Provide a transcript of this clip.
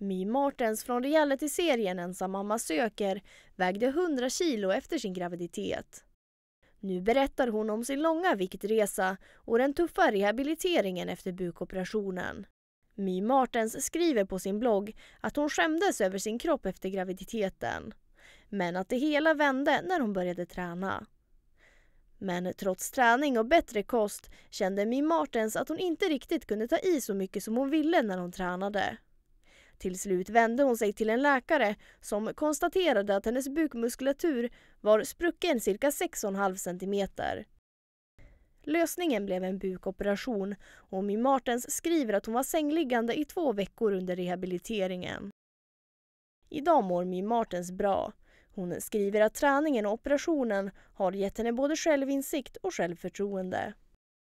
My Martens från realityserien Ensam mamma söker vägde 100 kilo efter sin graviditet. Nu berättar hon om sin långa viktresa och den tuffa rehabiliteringen efter bukoperationen. My Martens skriver på sin blogg att hon skämdes över sin kropp efter graviditeten men att det hela vände när hon började träna. Men trots träning och bättre kost kände My Martens att hon inte riktigt kunde ta i så mycket som hon ville när hon tränade. Till slut vände hon sig till en läkare som konstaterade att hennes bukmuskulatur var sprucken cirka 6,5 centimeter. Lösningen blev en bukoperation och My Martens skriver att hon var sängliggande i två veckor under rehabiliteringen. Idag mår My Martens bra. Hon skriver att träningen och operationen har gett henne både självinsikt och självförtroende.